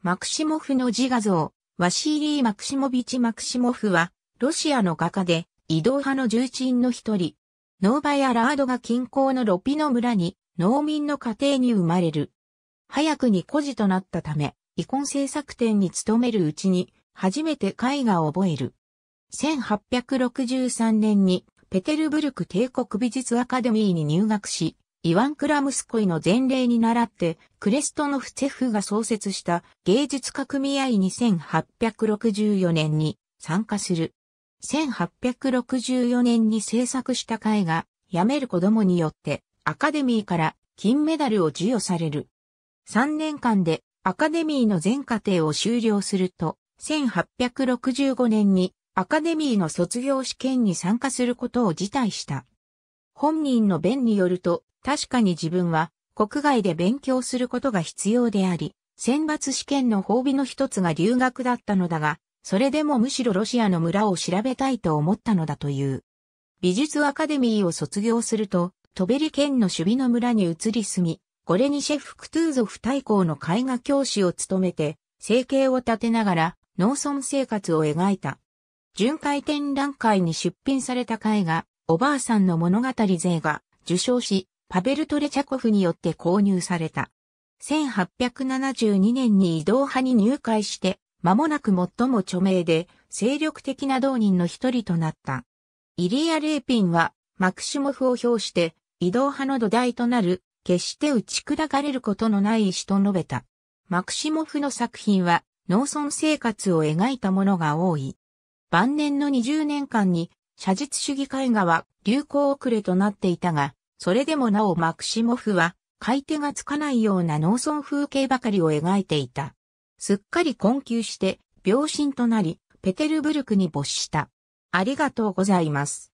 マクシモフの自画像、ワシーリー・マクシモビチ・マクシモフは、ロシアの画家で、移動派の重鎮の一人。ノーバヤ・ラードが近郊のロピノ村に、農民の家庭に生まれる。早くに孤児となったため、遺婚制作店に勤めるうちに、初めて絵画を覚える。1863年に、ペテルブルク帝国美術アカデミーに入学し、イワン・クラムスコイの前例に倣って、クレストノフチェフが創設した芸術家組合2864年に参加する。1864年に制作した絵画、辞める子供によってアカデミーから金メダルを授与される。3年間でアカデミーの全過程を終了すると、1865年にアカデミーの卒業試験に参加することを辞退した。本人の弁によると、確かに自分は国外で勉強することが必要であり、選抜試験の褒美の一つが留学だったのだが、それでもむしろロシアの村を調べたいと思ったのだという。美術アカデミーを卒業すると、トベリ県の守備の村に移り住み、ゴレニシェフ・クトゥーゾフ大公の絵画教師を務めて、生計を立てながら農村生活を描いた。巡回展覧会に出品された絵画、おばあさんの物語税が受賞し、パベルトレチャコフによって購入された。1872年に移動派に入会して、間もなく最も著名で、精力的な道人の一人となった。イリア・レーピンは、マクシモフを表して、移動派の土台となる、決して打ち砕かれることのない石と述べた。マクシモフの作品は、農村生活を描いたものが多い。晩年の20年間に、写実主義絵画は流行遅れとなっていたが、それでもなおマクシモフは買い手がつかないような農村風景ばかりを描いていた。すっかり困窮して病身となり、ペテルブルクに没した。ありがとうございます。